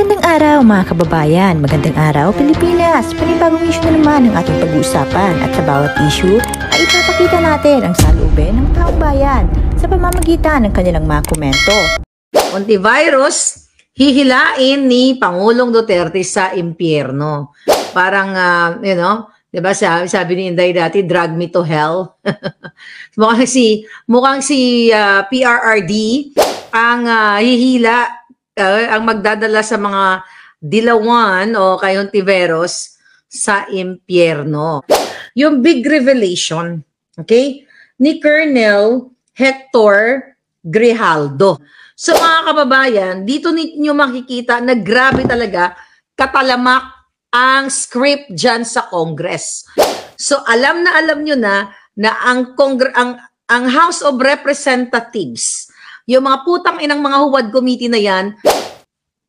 Magandang araw mga kababayan, magandang araw Pilipinas! Panibagong issue na naman ang ating pag-uusapan at sa bawat issue ay ipapakita natin ang salubin ng taong bayan sa pamamagitan ng kanilang mga komento. Antivirus, hihilain ni Pangulong Duterte sa impyerno. Parang, uh, you know, 'di ba sabi, sabi ni Inday dati, drag me to hell. mukhang si, mukhang si uh, ah, PRRD ang uh, hihila uh, ang magdadala sa mga dilawan o kayong kayontiveros sa impyerno. Yung big revelation, okay, ni Colonel Hector Grijaldo. So mga kababayan, dito ninyo makikita na grabe talaga katalamak ang script dyan sa Congress. So alam na alam nyo na na ang, Congre- ang, ang House of Representatives yung mga putang inang mga huwad committee na yan,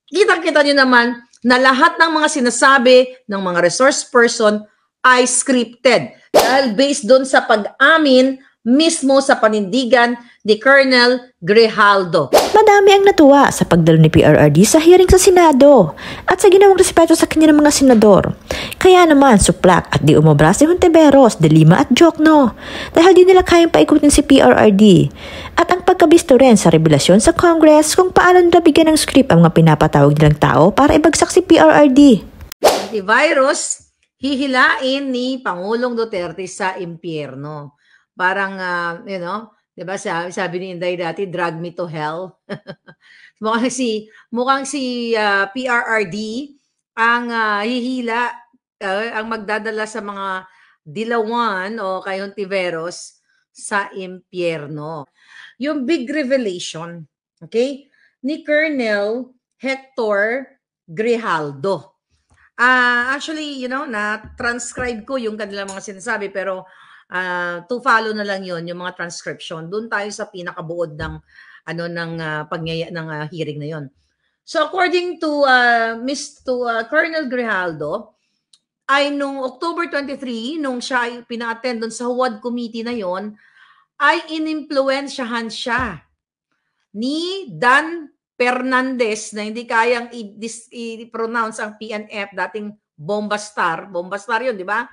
kitang-kita nyo naman na lahat ng mga sinasabi ng mga resource person ay scripted. Dahil based doon sa pag-amin mismo sa panindigan ni Colonel Grijaldo. Madami ang natuwa sa pagdalo ni PRRD sa hearing sa Senado at sa ginawang respeto sa kanya ng mga senador. Kaya naman suplak at di umobra si Honteveros, De Lima at Jokno dahil di nila kayang paikutin si PRRD. At ang nakapagkabisto rin sa revelasyon sa Congress kung paano nabigyan ng script ang mga pinapatawag nilang tao para ibagsak si PRRD. The Antivirus, hihilain ni Pangulong Duterte sa impyerno. Parang, uh, you know, di ba sabi, sabi ni Inday dati, drag me to hell. mukhang si, mukhang si uh, ah, PRRD ang uh, hihila, uh, ang magdadala sa mga dilawan o kay Hontiveros sa impyerno yung big revelation, okay, ni Colonel Hector Grijaldo. Uh, actually, you know, na-transcribe ko yung kanila mga sinasabi pero uh, to follow na lang yon yung mga transcription. Doon tayo sa pinakabuod ng ano ng uh, ah, pagyaya ng uh, hearing na yon. So according to uh, Miss to uh, Colonel Grijaldo, ay nung October 23 nung siya pina-attend doon sa HUAD committee na yon, ay inimpluwensyahan siya ni Dan Fernandez na hindi kayang i-pronounce ang PNF, dating Bombastar. Bombastar Bomba yun, di ba?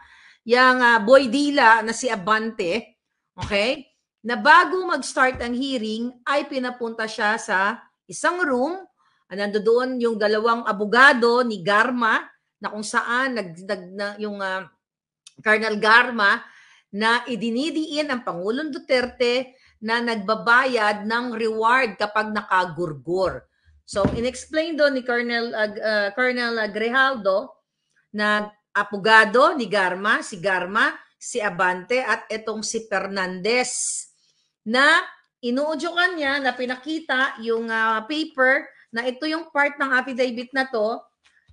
Yang uh, boy dila na si Abante, okay? Na bago mag-start ang hearing, ay pinapunta siya sa isang room. Nandoon yung dalawang abogado ni Garma na kung saan nag, nag na, yung uh, Colonel Garma na idinidiin ang Pangulong Duterte na nagbabayad ng reward kapag nakagurgur. So, inexplain doon ni Colonel, uh, uh, Colonel Grijaldo na apugado ni Garma, si Garma, si Abante at itong si Fernandez na inuudyokan niya na pinakita yung uh, paper na ito yung part ng affidavit na to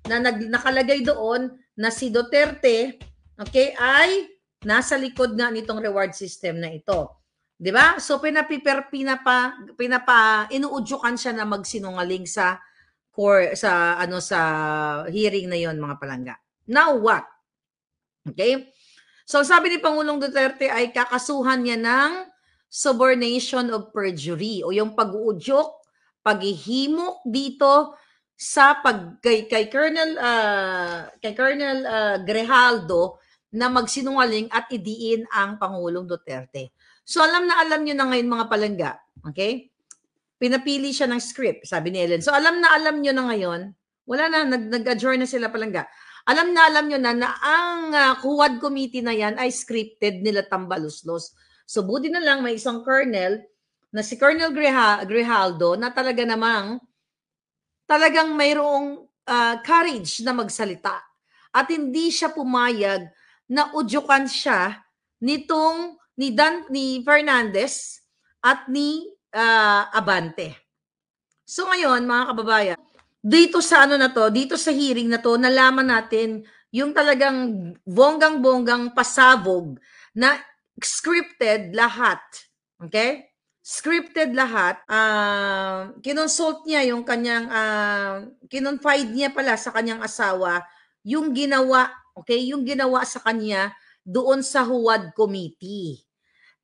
na nag, nakalagay doon na si Duterte okay ay nasa likod nga nitong reward system na ito. 'Di ba? So pinapiper pinapa pinapa inuudyukan siya na magsinungaling sa core sa ano sa hearing na 'yon mga palangga. Now what? Okay? So sabi ni Pangulong Duterte ay kakasuhan niya ng subornation of perjury o yung pag-uudyok, paghihimok dito sa pag kay, kay Colonel uh, kay Colonel uh, ah, Grejaldo na magsinungaling at idiin ang Pangulong Duterte. So alam na alam nyo na ngayon mga palangga, okay? Pinapili siya ng script, sabi ni Ellen. So alam na alam nyo na ngayon, wala na, nag, adjourn na sila palangga. Alam na alam nyo na na ang uh, ah, Kuwad Committee na yan ay scripted nila Tambaluslos. So buti na lang may isang colonel na si Colonel Griha, Grijaldo na talaga namang talagang mayroong uh, courage na magsalita at hindi siya pumayag naudyukan siya nitong ni Dan ni Fernandez at ni uh, Abante. So ngayon, mga kababayan, dito sa ano na to, dito sa hearing na to, nalaman natin yung talagang bonggang-bonggang pasabog na scripted lahat. Okay? Scripted lahat. Uh, kinonsult niya yung kanyang, uh, kinonfide niya pala sa kanyang asawa yung ginawa Okay, yung ginawa sa kanya doon sa Huwad Committee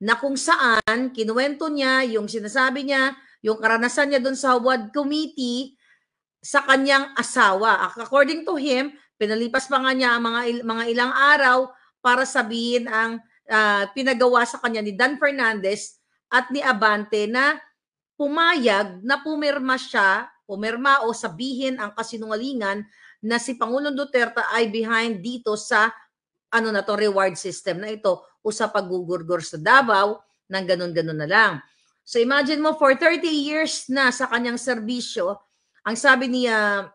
na kung saan kinuwento niya yung sinasabi niya, yung karanasan niya doon sa Huwad Committee sa kanyang asawa. According to him, pinalipas pa nga niya ang mga, il- mga ilang araw para sabihin ang uh, pinagawa sa kanya ni Dan Fernandez at ni Abante na pumayag na pumirma siya, pumirma o sabihin ang kasinungalingan na si Pangulong Duterte ay behind dito sa ano na to reward system na ito o sa paggugurgor sa Davao ng ganun-ganun na lang. So imagine mo for 30 years na sa kanyang serbisyo, ang sabi ni uh, ah,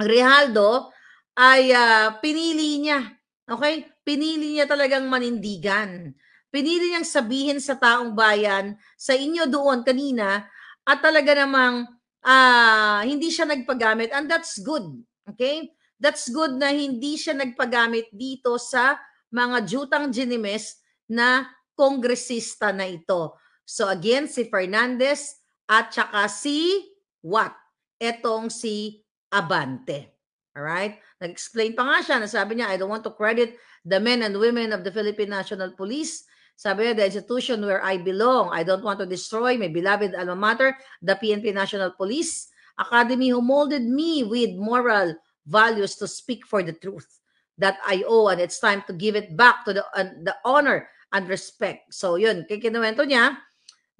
Rihaldo ay uh, pinili niya. Okay? Pinili niya talagang manindigan. Pinili niyang sabihin sa taong bayan, sa inyo doon kanina, at talaga namang uh, hindi siya nagpagamit and that's good. Okay? That's good na hindi siya nagpagamit dito sa mga jutang ginimes na kongresista na ito. So again, si Fernandez at saka si Watt. Etong si Abante. Alright? Nag-explain pa nga siya. Nasabi niya, I don't want to credit the men and women of the Philippine National Police. Sabi niya, the institution where I belong. I don't want to destroy my beloved alma mater, the PNP National Police. Academy who molded me with moral values to speak for the truth that I owe and it's time to give it back to the, uh, the honor and respect. So yun, kikinuwento niya,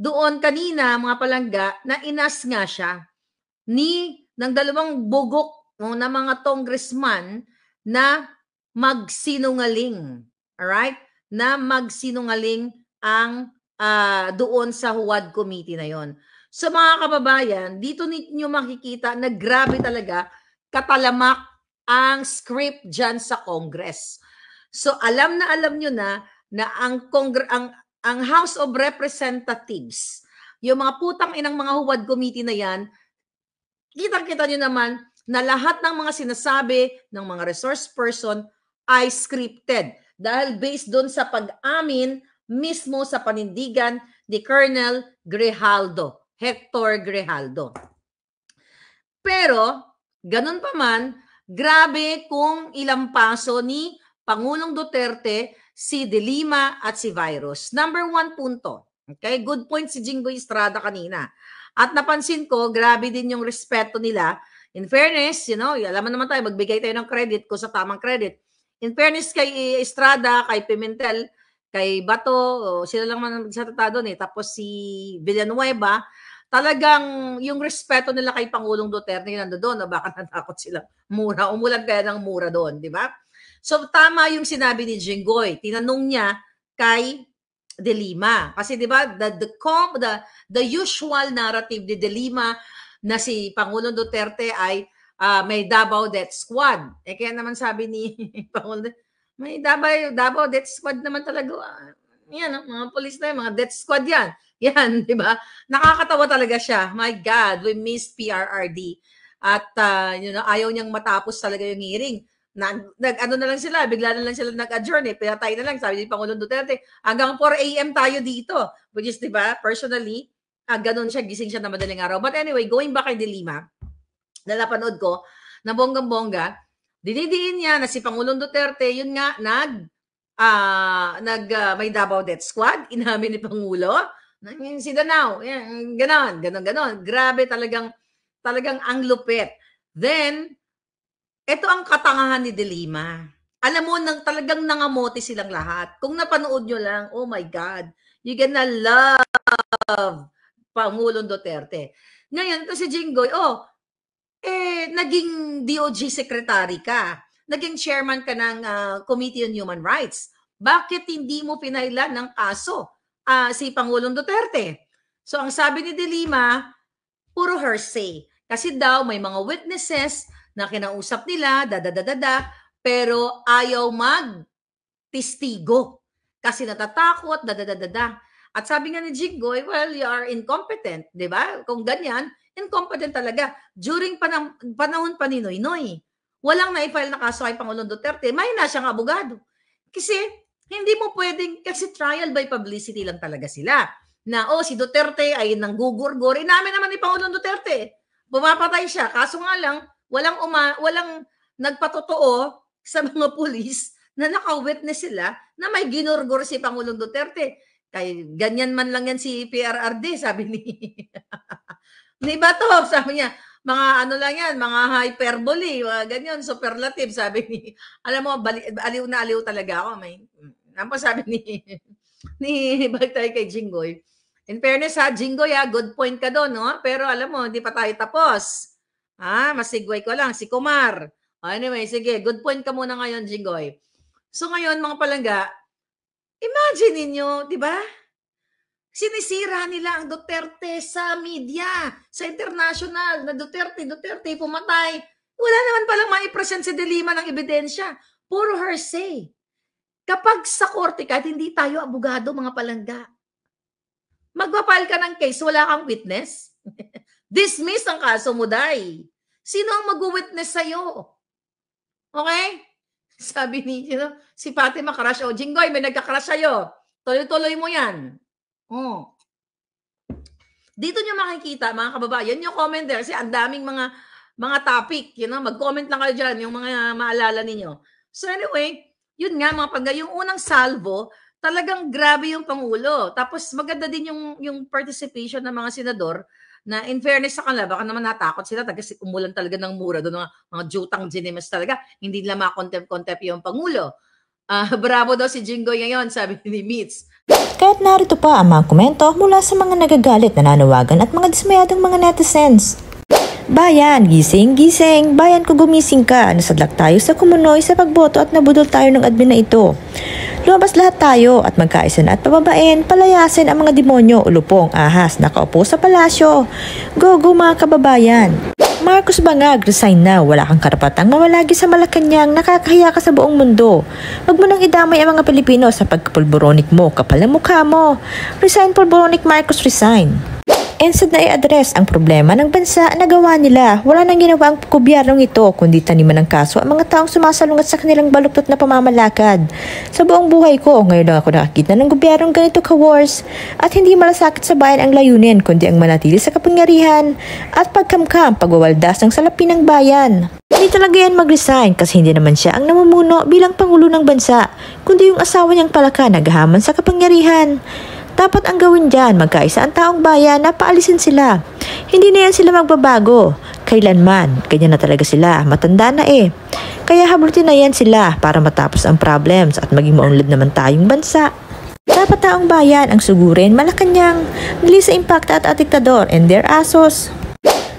doon kanina mga palangga, na inas nga siya ni ng dalawang bugok no, na mga congressman na magsinungaling. Alright? Na magsinungaling ang uh, doon sa Huwad Committee na yon. So mga kababayan, dito ninyo makikita na grabe talaga katalamak ang script dyan sa Congress. So alam na alam nyo na na ang, Congre- ang, ang House of Representatives, yung mga putang inang mga huwad committee na yan, kitang-kita nyo naman na lahat ng mga sinasabi ng mga resource person ay scripted. Dahil based doon sa pag-amin mismo sa panindigan ni Colonel Grijaldo. Hector Grijaldo. Pero, ganun pa man, grabe kung ilang paso ni Pangulong Duterte, si De Lima at si Virus. Number one punto. Okay, good point si Jingo Estrada kanina. At napansin ko, grabe din yung respeto nila. In fairness, you know, alam naman tayo, magbigay tayo ng credit ko sa tamang credit. In fairness kay Estrada, kay Pimentel, kay Bato, sila lang man nagsatatado eh. Tapos si Villanueva, talagang yung respeto nila kay Pangulong Duterte nando doon na baka natakot sila mura. Umulan kaya ng mura doon, di ba? So tama yung sinabi ni Jinggoy. Tinanong niya kay De Lima. Kasi di ba the the, com, the the usual narrative ni De Lima na si Pangulong Duterte ay uh, may Davao Death Squad. Eh kaya naman sabi ni Pangulong may Davao Davao Death Squad naman talaga. Uh, yan, ah, mga polis na yan, mga death squad yan. Yan, di ba? Nakakatawa talaga siya. My God, we miss PRRD. At uh, you know, ayaw niyang matapos talaga yung hearing. Nag, nag ano na lang sila, bigla na lang sila nag-adjourn eh. Pinatay na lang, sabi ni Pangulong Duterte, hanggang 4 a.m. tayo dito. Which is, di ba, personally, uh, ganun siya, gising siya na madaling araw. But anyway, going back kay Dilima, nalapanood ko, na bonggang-bongga, dinidiin niya na si Pangulong Duterte, yun nga, nag, uh, nag, uh, may Davao Death Squad, inamin ni Pangulo. Yung Sidanao, yan, ganon, ganon, ganon. Grabe talagang, talagang ang lupit. Then, ito ang katangahan ni Delima. Alam mo, nang talagang nangamote silang lahat. Kung napanood nyo lang, oh my God, you gonna love Pangulong Duterte. Ngayon, ito si Jinggoy, oh, eh, naging DOG secretary ka. Naging chairman ka ng uh, Committee on Human Rights. Bakit hindi mo pinailan ng kaso? uh, si Pangulong Duterte. So ang sabi ni De Lima, puro hearsay. Kasi daw may mga witnesses na kinausap nila, dadadadada, pero ayaw mag testigo. Kasi natatakot, dadadadada. At sabi nga ni Jinggoy, well, you are incompetent, di ba? Kung ganyan, incompetent talaga. During panang, panahon pa ni Noynoy, walang na-file na kaso kay Pangulong Duterte, may na siyang abogado. Kasi hindi mo pwedeng, kasi trial by publicity lang talaga sila. Na, oh, si Duterte ay nanggugurgor. Inamin naman ni Pangulong Duterte. Bumapatay siya. Kaso nga lang, walang, uma, walang nagpatotoo sa mga pulis na naka-witness sila na may ginurgor si Pangulong Duterte. Kay, ganyan man lang yan si PRRD, sabi ni, ni Batov. Sabi niya, mga ano lang yan, mga hyperbole, mga ganyan, superlative, sabi ni, alam mo, bali, aliw na aliw talaga ako. May, ano sabi ni, ni Bagtay kay Jingoy. In fairness ha, Jingoy ha, good point ka doon, no? Pero alam mo, hindi pa tayo tapos. Ha? Masigway ko lang, si Kumar. Anyway, sige, good point ka muna ngayon, Jingoy. So ngayon, mga palangga, imagine ninyo, di ba? Sinisira nila ang Duterte sa media, sa international, na Duterte, Duterte, pumatay. Wala naman palang maipresent si Delima ng ebidensya. Puro hearsay. Kapag sa korte, kahit hindi tayo abogado, mga palangga, magpapal ka ng case, wala kang witness. Dismiss ang kaso mo, day. Sino ang mag-witness sa'yo? Okay? Sabi ni, you know, si Fatima Crush, o, oh, Jinggoy, may nagka-crush sa'yo. Tuloy-tuloy mo yan. Oh. Dito nyo makikita, mga kababayan, yung comment there. Kasi ang daming mga mga topic. You know, mag-comment lang kayo diyan yung mga maalala ninyo. So anyway, yun nga mga pangga, yung unang salvo, talagang grabe yung Pangulo. Tapos maganda din yung, yung participation ng mga senador na in fairness sa kanila, baka naman natakot sila kasi umulan talaga ng mura doon mga, mga jutang ginimas talaga. Hindi nila makontep-kontep yung Pangulo. Uh, bravo daw si Jingo ngayon, sabi ni Meets. Kahit narito pa ang mga komento mula sa mga nagagalit, nananawagan at mga dismayadong mga netizens. Bayan, gising, gising. Bayan ko gumising ka. Nasadlak tayo sa kumunoy sa pagboto at nabudol tayo ng admin na ito. Lumabas lahat tayo at magkaisan at pababain, palayasin ang mga demonyo, ulupong, ahas, nakaupo sa palasyo. Go, go mga kababayan! Marcos Bangag, resign na. Wala kang karapatang mawalagi sa Malacanang. Nakakahiya ka sa buong mundo. Huwag mo nang idamay ang mga Pilipino sa pagkapulboronic mo, kapal na mukha mo. Resign, Pulboronic Marcos, resign. Instead na i-address ang problema ng bansa na gawa nila, wala nang ginawa ang gobyernong ito kundi taniman ng kaso ang mga taong sumasalungat sa kanilang baluktot na pamamalakad. Sa buong buhay ko, ngayon lang ako nakakita ng gobyernong ganito ka-wars at hindi malasakit sa bayan ang layunin kundi ang manatili sa kapangyarihan at pagkamkam pagwawaldas ng salapi ng bayan. Hindi talaga yan mag-resign kasi hindi naman siya ang namumuno bilang pangulo ng bansa, kundi yung asawa niyang palaka naghahaman sa kapangyarihan. Dapat ang gawin dyan, magkaisa ang taong bayan na paalisin sila. Hindi na yan sila magbabago. Kailanman, ganyan na talaga sila, matanda na eh. Kaya hablutin na yan sila para matapos ang problems at maging maunlad naman tayong bansa. Dapat taong bayan ang sugurin Malacanang, muli sa impacta at atiktador and their asos.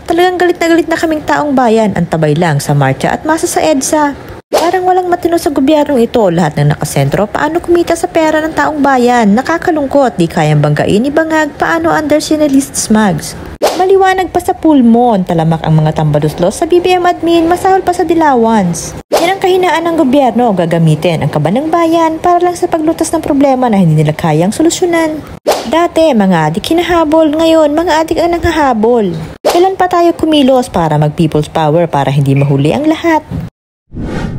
Talagang galit na galit na kaming taong bayan ang tabay lang sa marcha at masa sa EDSA. Parang walang matino sa gobyernong ito, lahat ng nakasentro, paano kumita sa pera ng taong bayan, nakakalungkot, di kayang banggain, Bangag, paano under sinalist smugs. Maliwanag pa sa pulmon, talamak ang mga tambaduslos sa BBM admin, masahol pa sa dilawans. Yan ang kahinaan ng gobyerno, gagamitin ang kaban ng bayan para lang sa paglutas ng problema na hindi nila kayang solusyonan. Dati, mga adik hinahabol, ngayon, mga adik ang nanghahabol. Kailan pa tayo kumilos para mag people's power para hindi mahuli ang lahat?